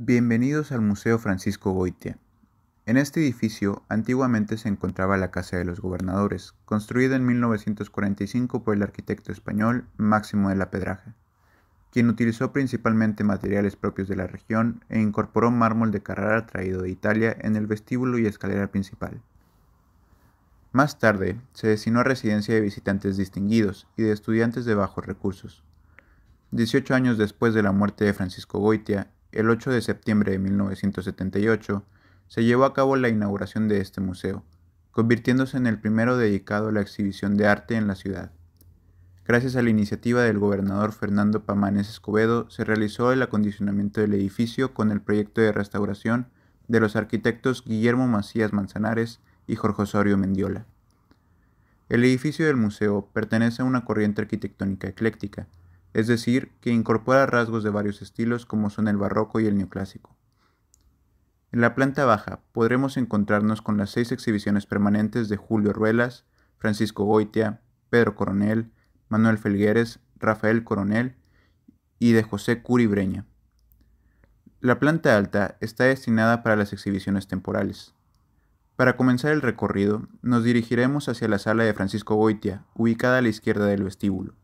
Bienvenidos al Museo Francisco Goitia. En este edificio antiguamente se encontraba la Casa de los Gobernadores, construida en 1945 por el arquitecto español Máximo de la Pedraja, quien utilizó principalmente materiales propios de la región e incorporó mármol de Carrara traído de Italia en el vestíbulo y escalera principal. Más tarde, se designó a residencia de visitantes distinguidos y de estudiantes de bajos recursos. 18 años después de la muerte de Francisco Goitia, el 8 de septiembre de 1978 se llevó a cabo la inauguración de este museo, convirtiéndose en el primero dedicado a la exhibición de arte en la ciudad. Gracias a la iniciativa del gobernador Fernando Pamanes Escobedo, se realizó el acondicionamiento del edificio con el proyecto de restauración de los arquitectos Guillermo Macías Manzanares y Jorge Osorio Mendiola. El edificio del museo pertenece a una corriente arquitectónica ecléctica, es decir, que incorpora rasgos de varios estilos como son el barroco y el neoclásico. En la planta baja podremos encontrarnos con las seis exhibiciones permanentes de Julio Ruelas, Francisco Goitia, Pedro Coronel, Manuel Felgueres, Rafael Coronel y de José Curi Breña. La planta alta está destinada para las exhibiciones temporales. Para comenzar el recorrido, nos dirigiremos hacia la sala de Francisco Goitia, ubicada a la izquierda del vestíbulo.